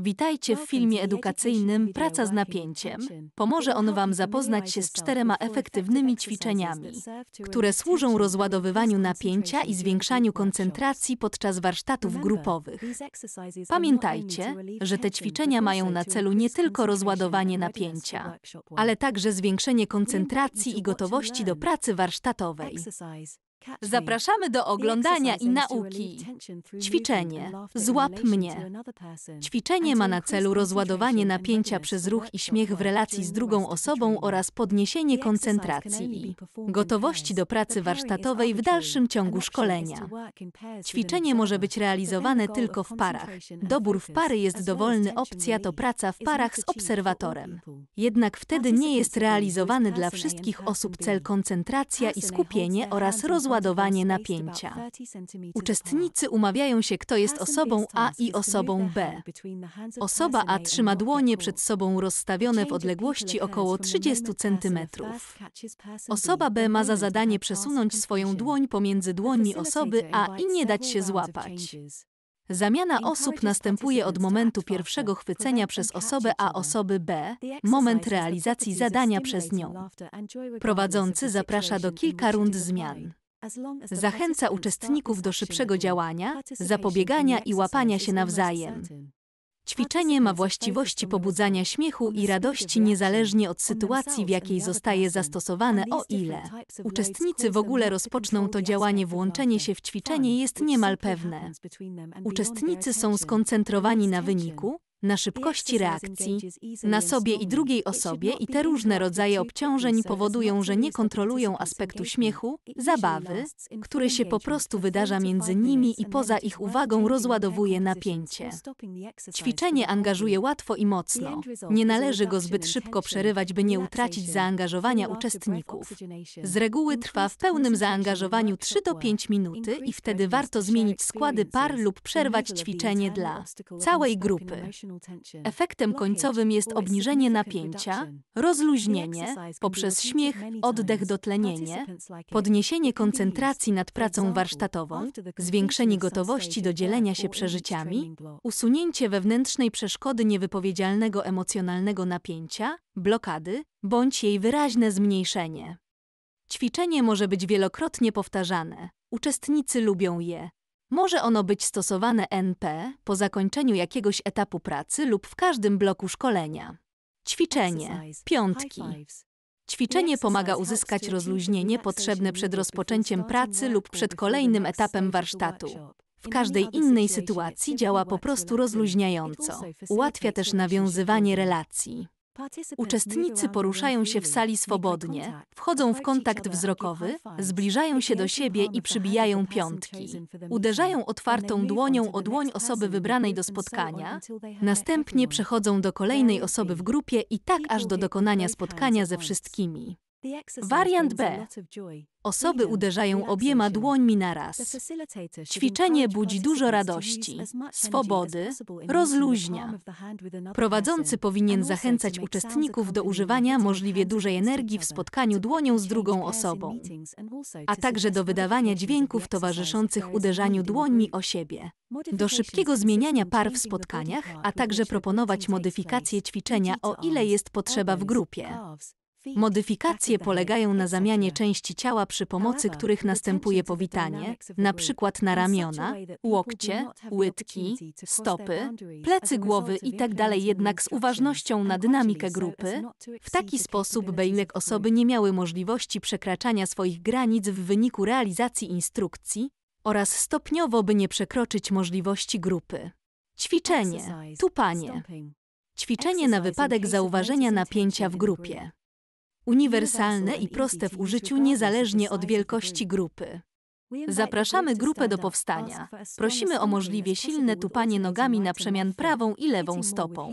Witajcie w filmie edukacyjnym Praca z napięciem. Pomoże on Wam zapoznać się z czterema efektywnymi ćwiczeniami, które służą rozładowywaniu napięcia i zwiększaniu koncentracji podczas warsztatów grupowych. Pamiętajcie, że te ćwiczenia mają na celu nie tylko rozładowanie napięcia, ale także zwiększenie koncentracji i gotowości do pracy warsztatowej. Zapraszamy do oglądania i nauki. Ćwiczenie. Złap mnie. Ćwiczenie ma na celu rozładowanie napięcia przez ruch i śmiech w relacji z drugą osobą oraz podniesienie koncentracji i gotowości do pracy warsztatowej w dalszym ciągu szkolenia. Ćwiczenie może być realizowane tylko w parach. Dobór w pary jest dowolny, opcja to praca w parach z obserwatorem. Jednak wtedy nie jest realizowany dla wszystkich osób cel koncentracja i skupienie oraz rozładowanie rozładowanie napięcia. Uczestnicy umawiają się, kto jest osobą A i osobą B. Osoba A trzyma dłonie przed sobą rozstawione w odległości około 30 cm. Osoba B ma za zadanie przesunąć swoją dłoń pomiędzy dłońmi osoby A i nie dać się złapać. Zamiana osób następuje od momentu pierwszego chwycenia przez osobę A osoby B, moment realizacji zadania przez nią. Prowadzący zaprasza do kilka rund zmian. Zachęca uczestników do szybszego działania, zapobiegania i łapania się nawzajem. Ćwiczenie ma właściwości pobudzania śmiechu i radości niezależnie od sytuacji, w jakiej zostaje zastosowane, o ile uczestnicy w ogóle rozpoczną to działanie, włączenie się w ćwiczenie jest niemal pewne. Uczestnicy są skoncentrowani na wyniku, na szybkości reakcji, na sobie i drugiej osobie i te różne rodzaje obciążeń uh, powodują, że nie kontrolują aspektu śmiechu, zabawy, który się po prostu wydarza między nimi i poza ich uwagą rozładowuje napięcie. Ćwiczenie angażuje łatwo i mocno. Nie należy go zbyt szybko przerywać, by nie utracić zaangażowania uczestników. Z reguły trwa w pełnym zaangażowaniu 3 do 5 minuty i wtedy warto zmienić składy par lub przerwać ćwiczenie dla całej grupy. Efektem końcowym jest obniżenie napięcia, rozluźnienie poprzez śmiech, oddech, dotlenienie, podniesienie koncentracji nad pracą warsztatową, zwiększenie gotowości do dzielenia się przeżyciami, usunięcie wewnętrznej przeszkody niewypowiedzialnego emocjonalnego napięcia, blokady bądź jej wyraźne zmniejszenie. Ćwiczenie może być wielokrotnie powtarzane. Uczestnicy lubią je, może ono być stosowane NP po zakończeniu jakiegoś etapu pracy lub w każdym bloku szkolenia. Ćwiczenie. Piątki. Ćwiczenie pomaga uzyskać rozluźnienie potrzebne przed rozpoczęciem pracy lub przed kolejnym etapem warsztatu. W każdej innej sytuacji działa po prostu rozluźniająco. Ułatwia też nawiązywanie relacji. Uczestnicy poruszają się w sali swobodnie, wchodzą w kontakt wzrokowy, zbliżają się do siebie i przybijają piątki. Uderzają otwartą dłonią o dłoń osoby wybranej do spotkania, następnie przechodzą do kolejnej osoby w grupie i tak aż do dokonania spotkania ze wszystkimi. Wariant B. Osoby uderzają obiema dłońmi na raz. Ćwiczenie budzi dużo radości, swobody, rozluźnia. Prowadzący powinien zachęcać uczestników do używania możliwie dużej energii w spotkaniu dłonią z drugą osobą, a także do wydawania dźwięków towarzyszących uderzaniu dłońmi o siebie, do szybkiego zmieniania par w spotkaniach, a także proponować modyfikacje ćwiczenia, o ile jest potrzeba w grupie. Modyfikacje polegają na zamianie części ciała przy pomocy których następuje powitanie, na przykład na ramiona, łokcie, łydki, stopy, plecy głowy itd., tak jednak z uważnością na dynamikę grupy. W taki sposób bejlek osoby nie miały możliwości przekraczania swoich granic w wyniku realizacji instrukcji oraz stopniowo, by nie przekroczyć możliwości grupy. Ćwiczenie, tupanie. Ćwiczenie na wypadek zauważenia napięcia w grupie uniwersalne i proste w użyciu niezależnie od wielkości grupy. Zapraszamy grupę do powstania. Prosimy o możliwie silne tupanie nogami na przemian prawą i lewą stopą.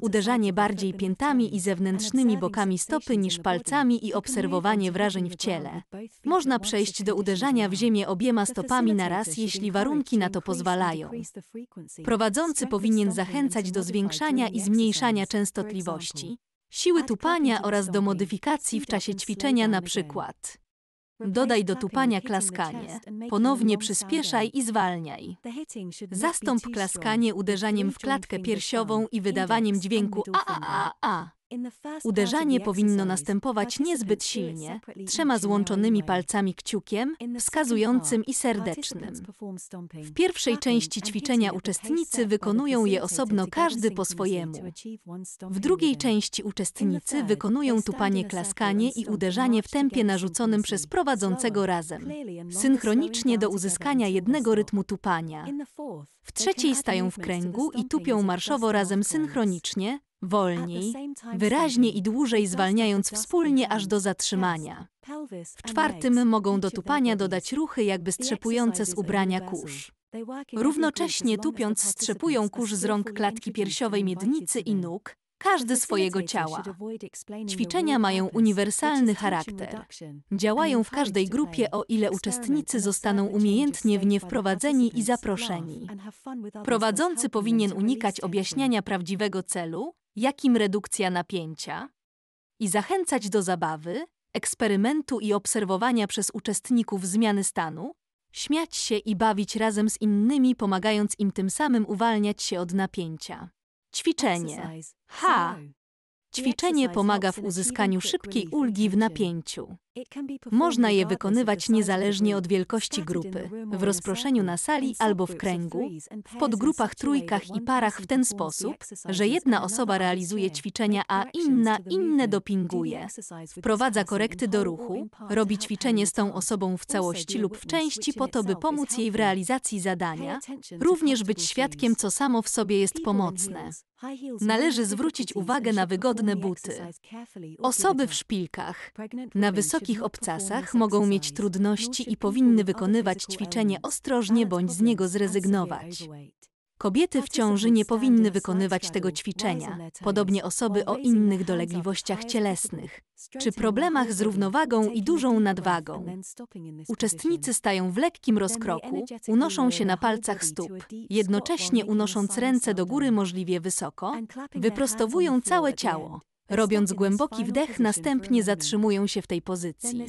Uderzanie bardziej piętami i zewnętrznymi bokami stopy niż palcami i obserwowanie wrażeń w ciele. Można przejść do uderzania w ziemię obiema stopami na raz, jeśli warunki na to pozwalają. Prowadzący powinien zachęcać do zwiększania i zmniejszania częstotliwości siły tupania oraz do modyfikacji w czasie ćwiczenia na przykład. Dodaj do tupania klaskanie. Ponownie przyspieszaj i zwalniaj. Zastąp klaskanie uderzaniem w klatkę piersiową i wydawaniem dźwięku a a a a. Uderzanie powinno następować niezbyt silnie, trzema złączonymi palcami kciukiem, wskazującym i serdecznym. W pierwszej części ćwiczenia uczestnicy wykonują je osobno każdy po swojemu. W drugiej części uczestnicy wykonują tupanie klaskanie i uderzanie w tempie narzuconym przez prowadzącego razem, synchronicznie do uzyskania jednego rytmu tupania. W trzeciej stają w kręgu i tupią marszowo razem synchronicznie, wolniej, wyraźnie i dłużej zwalniając wspólnie aż do zatrzymania. W czwartym mogą do tupania dodać ruchy jakby strzepujące z ubrania kurz. Równocześnie tupiąc strzepują kurz z rąk klatki piersiowej miednicy i nóg, każdy swojego ciała. Ćwiczenia mają uniwersalny charakter. Działają w każdej grupie, o ile uczestnicy zostaną umiejętnie w nie wprowadzeni i zaproszeni. Prowadzący powinien unikać objaśniania prawdziwego celu, jakim redukcja napięcia, i zachęcać do zabawy, eksperymentu i obserwowania przez uczestników zmiany stanu, śmiać się i bawić razem z innymi, pomagając im tym samym uwalniać się od napięcia. Ćwiczenie. Ha! Ćwiczenie pomaga w uzyskaniu szybkiej ulgi w napięciu. Można je wykonywać niezależnie od wielkości grupy, w rozproszeniu na sali albo w kręgu, w podgrupach, trójkach i parach w ten sposób, że jedna osoba realizuje ćwiczenia, a inna inne dopinguje. Wprowadza korekty do ruchu, robi ćwiczenie z tą osobą w całości lub w części po to, by pomóc jej w realizacji zadania, również być świadkiem, co samo w sobie jest pomocne. Należy zwrócić uwagę na wygodne buty, osoby w szpilkach, na wysokie takich obcasach mogą mieć trudności i powinny wykonywać ćwiczenie ostrożnie bądź z niego zrezygnować. Kobiety w ciąży nie powinny wykonywać tego ćwiczenia, podobnie osoby o innych dolegliwościach cielesnych, czy problemach z równowagą i dużą nadwagą. Uczestnicy stają w lekkim rozkroku, unoszą się na palcach stóp, jednocześnie unosząc ręce do góry możliwie wysoko, wyprostowują całe ciało, Robiąc głęboki wdech, następnie zatrzymują się w tej pozycji.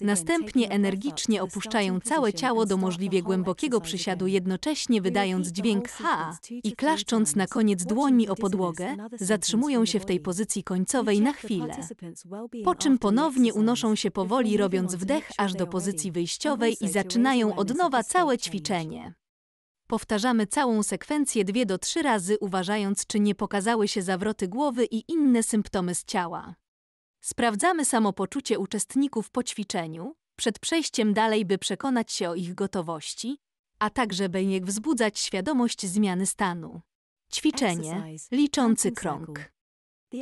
Następnie energicznie opuszczają całe ciało do możliwie głębokiego przysiadu, jednocześnie wydając dźwięk H i klaszcząc na koniec dłońmi o podłogę, zatrzymują się w tej pozycji końcowej na chwilę. Po czym ponownie unoszą się powoli, robiąc wdech aż do pozycji wyjściowej i zaczynają od nowa całe ćwiczenie powtarzamy całą sekwencję dwie do trzy razy, uważając, czy nie pokazały się zawroty głowy i inne symptomy z ciała. Sprawdzamy samopoczucie uczestników po ćwiczeniu, przed przejściem dalej, by przekonać się o ich gotowości, a także by nie wzbudzać świadomość zmiany stanu. Ćwiczenie, liczący krąg.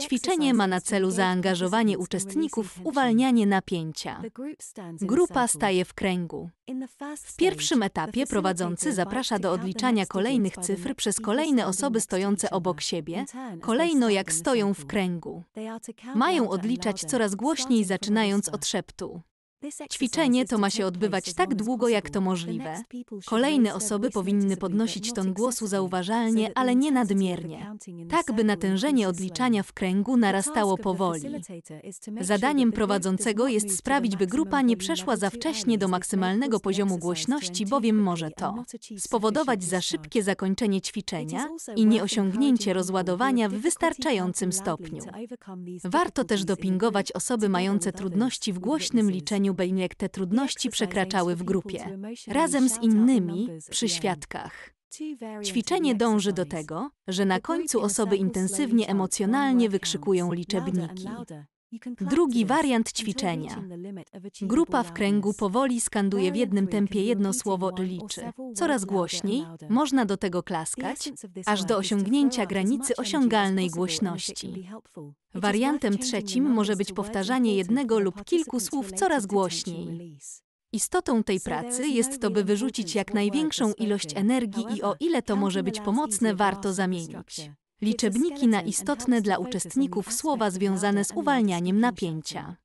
Ćwiczenie ma na celu zaangażowanie uczestników w uwalnianie napięcia. Grupa staje w kręgu. W pierwszym etapie prowadzący zaprasza do odliczania kolejnych cyfr przez kolejne osoby stojące obok siebie, kolejno jak stoją w kręgu. Mają odliczać coraz głośniej, zaczynając od szeptu. Ćwiczenie to ma się odbywać tak długo, jak to możliwe. Kolejne osoby powinny podnosić ton głosu zauważalnie, ale nie nadmiernie, tak by natężenie odliczania w kręgu narastało powoli. Zadaniem prowadzącego jest sprawić, by grupa nie przeszła za wcześnie do maksymalnego poziomu głośności, bowiem może to spowodować za szybkie zakończenie ćwiczenia i nieosiągnięcie rozładowania w wystarczającym stopniu. Warto też dopingować osoby mające trudności w głośnym liczeniu New jak te trudności przekraczały w grupie, razem z innymi przy świadkach. Ćwiczenie dąży do tego, że na końcu osoby intensywnie emocjonalnie wykrzykują liczebniki. Drugi wariant ćwiczenia Grupa w kręgu powoli skanduje w jednym tempie jedno słowo liczy. Coraz głośniej, można do tego klaskać, aż do osiągnięcia granicy osiągalnej głośności. Wariantem trzecim może być powtarzanie jednego lub kilku słów coraz głośniej. Istotą tej pracy no jest to, by wyrzucić jak największą ilość energii i o ile to może być pomocne, warto zamienić. Liczebniki na istotne dla uczestników słowa związane z uwalnianiem napięcia.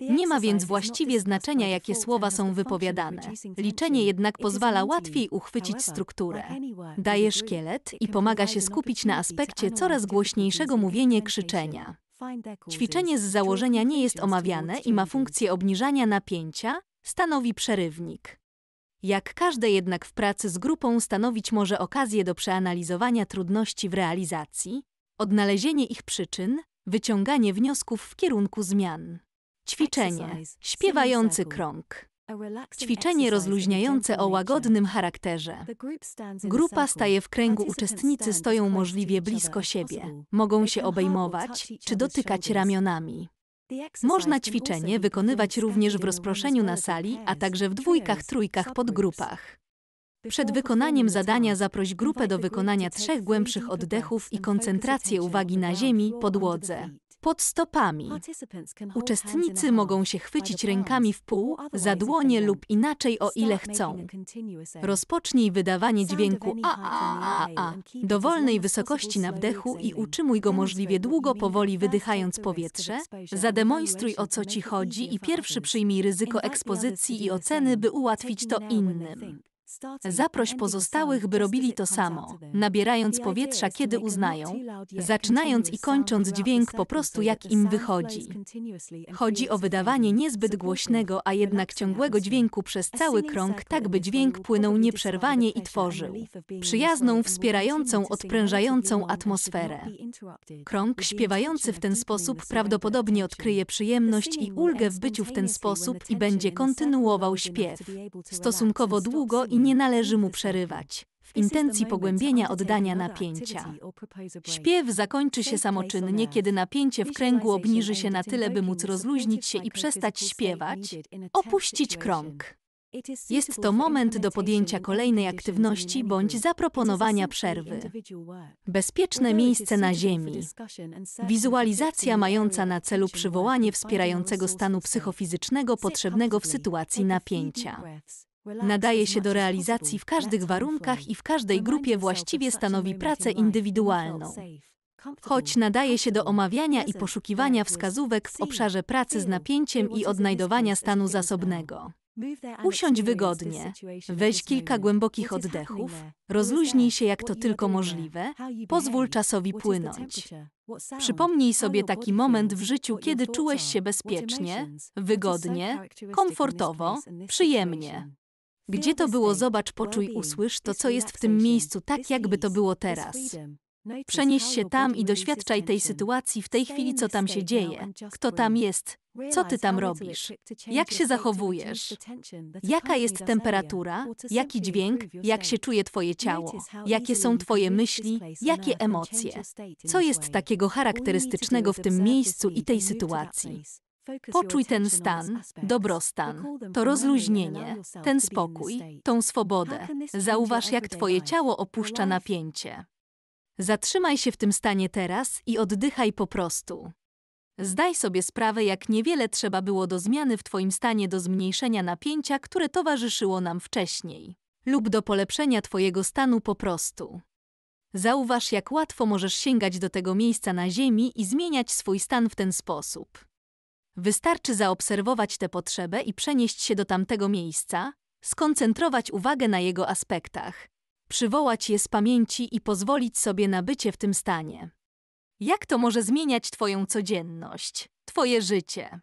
Nie ma więc właściwie znaczenia, jakie słowa są wypowiadane. Liczenie jednak pozwala łatwiej uchwycić strukturę. Daje szkielet i pomaga się skupić na aspekcie coraz głośniejszego mówienia krzyczenia. Ćwiczenie z założenia nie jest omawiane i ma funkcję obniżania napięcia, stanowi przerywnik. Jak każde jednak w pracy z grupą stanowić może okazję do przeanalizowania trudności w realizacji, odnalezienie ich przyczyn, wyciąganie wniosków w kierunku zmian. Ćwiczenie. Śpiewający krąg. Ćwiczenie rozluźniające o łagodnym charakterze. Grupa staje w kręgu, uczestnicy stoją możliwie blisko siebie. Mogą się obejmować czy dotykać ramionami. Można ćwiczenie wykonywać również w rozproszeniu na sali, a także w dwójkach, trójkach, podgrupach. Przed wykonaniem zadania zaproś grupę do wykonania trzech głębszych oddechów i koncentrację uwagi na ziemi, podłodze pod stopami. Uczestnicy mogą się chwycić rękami w pół, za dłonie lub inaczej o ile chcą. Rozpocznij wydawanie dźwięku a a a a do wolnej wysokości na wdechu i utrzymuj go możliwie długo, powoli wydychając powietrze. Zademonstruj o co ci chodzi i pierwszy przyjmij ryzyko ekspozycji i oceny, by ułatwić to innym. Zaproś pozostałych, by robili to samo, nabierając powietrza, kiedy uznają, zaczynając i kończąc dźwięk po prostu jak im wychodzi. Chodzi o wydawanie niezbyt głośnego, a jednak ciągłego dźwięku przez cały krąg, tak by dźwięk płynął nieprzerwanie i tworzył przyjazną, wspierającą, odprężającą atmosferę. Krąg śpiewający w ten sposób prawdopodobnie odkryje przyjemność i ulgę w byciu w ten sposób i będzie kontynuował śpiew. Stosunkowo długo i nie należy mu przerywać w intencji pogłębienia oddania napięcia. Śpiew zakończy się samoczynnie, kiedy napięcie w kręgu obniży się na tyle, by móc rozluźnić się i przestać śpiewać, opuścić krąg. Jest to moment do podjęcia kolejnej aktywności bądź zaproponowania przerwy. Bezpieczne miejsce na ziemi. Wizualizacja mająca na celu przywołanie wspierającego stanu psychofizycznego potrzebnego w sytuacji napięcia. Nadaje się do realizacji w każdych warunkach i w każdej grupie właściwie stanowi pracę indywidualną. Choć nadaje się do omawiania i poszukiwania wskazówek w obszarze pracy z napięciem i odnajdowania stanu zasobnego. Usiądź wygodnie, weź kilka głębokich oddechów, rozluźnij się jak to tylko możliwe, pozwól czasowi płynąć. Przypomnij sobie taki moment w życiu, kiedy czułeś się bezpiecznie, wygodnie, komfortowo, przyjemnie. Gdzie to było, zobacz, poczuj, usłysz to, co jest w tym miejscu, tak jakby to było teraz. Przenieś się tam i doświadczaj tej sytuacji w tej chwili, co tam się dzieje, kto tam jest, co ty tam robisz, jak się zachowujesz, jaka jest temperatura, jaki dźwięk, jak się czuje twoje ciało, jakie są twoje myśli, jakie emocje, co jest takiego charakterystycznego w tym miejscu i tej sytuacji. Poczuj ten stan, dobrostan, to rozluźnienie, ten spokój, tą swobodę. Zauważ, jak Twoje ciało opuszcza napięcie. Zatrzymaj się w tym stanie teraz i oddychaj po prostu. Zdaj sobie sprawę, jak niewiele trzeba było do zmiany w Twoim stanie do zmniejszenia napięcia, które towarzyszyło nam wcześniej, lub do polepszenia Twojego stanu po prostu. Zauważ, jak łatwo możesz sięgać do tego miejsca na Ziemi i zmieniać swój stan w ten sposób. Wystarczy zaobserwować tę potrzebę i przenieść się do tamtego miejsca, skoncentrować uwagę na jego aspektach, przywołać je z pamięci i pozwolić sobie na bycie w tym stanie. Jak to może zmieniać Twoją codzienność, Twoje życie?